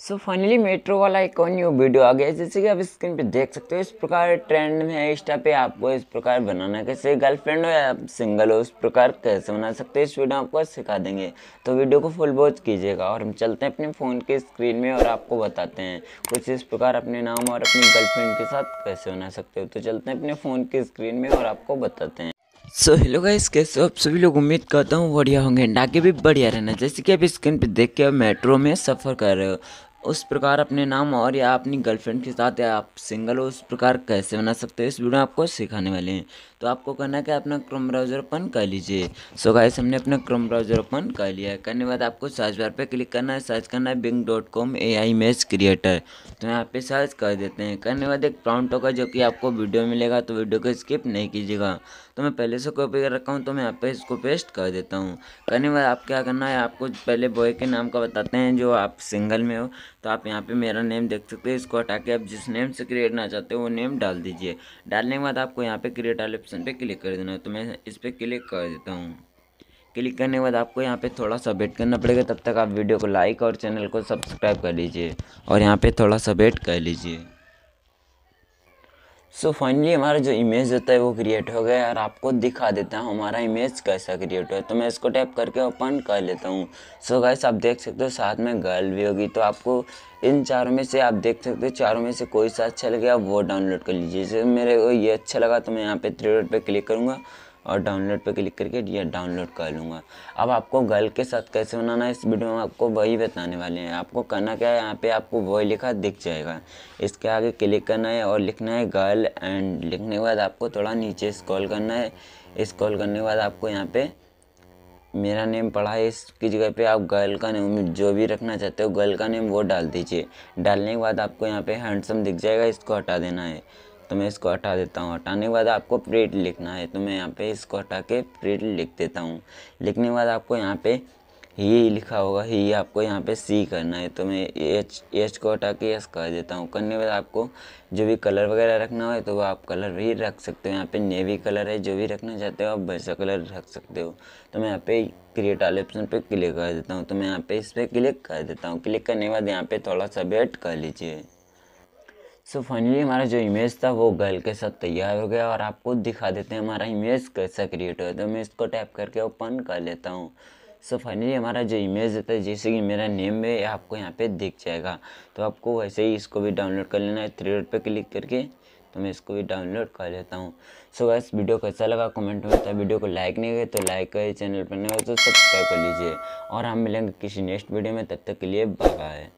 so finally metro वाला एक और न्यू वीडियो आ गया जैसे कि आप स्क्रीन पे देख सकते हो इस प्रकार ट्रेंड में है इंस्टा पे आपको इस प्रकार बनाना कैसे गर्लफ्रेंड हो या सिंगल हो इस प्रकार कैसे बना सकते हो इस वीडियो आपको सिखा देंगे तो वीडियो को फुल वॉच कीजिएगा और हम चलते हैं अपने फ़ोन के स्क्रीन में और आपको बताते हैं कुछ इस प्रकार अपने नाम और अपनी गर्लफ्रेंड के साथ कैसे बना सकते हो तो चलते हैं अपने फ़ोन के स्क्रीन में और आपको बताते हैं सो हेलो गाइस कैसे हो आप सभी लोग उम्मीद करता हूँ बढ़िया होंगे आगे भी बढ़िया रहना जैसे कि आप स्क्रीन पे देख के मेट्रो में सफ़र कर रहे हो उस प्रकार अपने नाम और या अपनी गर्लफ्रेंड के साथ या आप सिंगल हो उस प्रकार कैसे बना सकते हो इस वीडियो में आपको सिखाने वाले हैं तो आपको करना है कि अपना क्रोम ब्राउज़र ओपन कर लीजिए सो गाइस हमने अपना क्रोम ब्राउज़र ओपन कर लिया है करने के बाद आपको सर्च बार पे क्लिक करना है सर्च करना है Bing dot com A I image creator तो यहाँ पे सर्च कर देते हैं करने के बाद एक प्राउंट होगा जो कि आपको वीडियो मिलेगा तो वीडियो को स्किप नहीं कीजिएगा तो मैं पहले से कॉपी कर रखा हूँ तो मैं यहाँ पे इसको पेस्ट कर देता हूँ करने के बाद आप क्या करना है आपको पहले बॉय के नाम का बताते हैं जो आप सिंगल में हो तो आप यहाँ पे मेरा नेम देख सकते हो इसको हटा के आप जिस नेम से क्रिएट ना चाहते हो वो नेम डाल दीजिए डालने के बाद आपको यहाँ पे क्रिएट वाले ऑप्शन पे क्लिक कर देना है तो मैं इस पर क्लिक कर देता हूँ क्लिक करने के बाद आपको यहाँ पे थोड़ा सा वेट करना पड़ेगा तब तक आप वीडियो को लाइक और चैनल को सब्सक्राइब कर लीजिए और यहाँ पर थोड़ा सा वेट कर लीजिए सो फाइनली हमारा जो इमेज होता है वो क्रिएट हो गया और आपको दिखा देता हूँ हमारा इमेज कैसा क्रिएट हुआ तो मैं इसको टैप करके ओपन कर लेता हूँ सो गैस आप देख सकते हो साथ में गर्ल भी होगी तो आपको इन चारों में से आप देख सकते हो चारों में से कोई सा अच्छा लगेगा वो डाउनलोड कर लीजिए जैसे मेरे को ये अच्छा लगा तो मैं यहाँ पे थ्री डॉट पर क्लिक करूँगा और डाउनलोड पर क्लिक करके ये डाउनलोड कर लूँगा अब आपको गर्ल के साथ कैसे बनाना है इस वीडियो में आपको वही बताने वाले हैं आपको करना क्या है यहाँ पे आपको वही लिखा दिख जाएगा इसके आगे क्लिक करना है और लिखना है गर्ल एंड लिखने के बाद आपको थोड़ा नीचे स्कॉल करना है स्कॉल करने के बाद आपको यहाँ पर मेरा नेम पढ़ा है इसकी जगह पे आप गर्ल का नेम जो भी रखना चाहते हो गर्ल का नेम वो डाल दीजिए डालने के बाद आपको यहाँ पे हैंडसम दिख जाएगा इसको हटा देना है तो मैं इसको हटा देता हूँ हटाने के बाद आपको प्रिंट लिखना है तो मैं यहाँ पे इसको हटा के प्रिंट लिख देता हूँ लिखने के बाद आपको यहाँ पे ही लिखा होगा ही आपको यहाँ पे सी करना है तो मैं एच एच को हटा के एस कर देता हूँ करने के बाद आपको जो भी कलर वगैरह रखना हो तो वो आप कलर भी रख सकते हो यहाँ पे नेवी कलर है जो भी रखना चाहते हो आप वैसा कलर रख सकते हो तो मैं यहाँ पे क्रिएट वाले ऑप्शन पे क्लिक कर देता हूँ तो मैं यहाँ पे इस पर क्लिक कर देता हूँ क्लिक करने के बाद यहाँ पे थोड़ा सा वेट कर लीजिए सो फाइनली हमारा जो इमेज था वो गल के साथ तैयार हो गया और आपको दिखा देते हैं हमारा इमेज कैसा क्रिएट हुआ तो मैं इसको टैप करके ओपन कर लेता हूँ सो फाइनली हमारा जो इमेज होता है जैसे कि मेरा नेम में आपको यहाँ पे दिख जाएगा तो आपको वैसे ही इसको भी डाउनलोड कर लेना है थ्री रोड पर क्लिक करके तो मैं इसको भी डाउनलोड कर लेता हूँ सो so, बस वीडियो कैसा लगा कमेंट में था वीडियो को लाइक नहीं गए तो लाइक करें चैनल पर नहीं हो तो सब्सक्राइब कर लीजिए और हम मिलेंगे किसी नेक्स्ट वीडियो में तब तक के लिए बाय बाय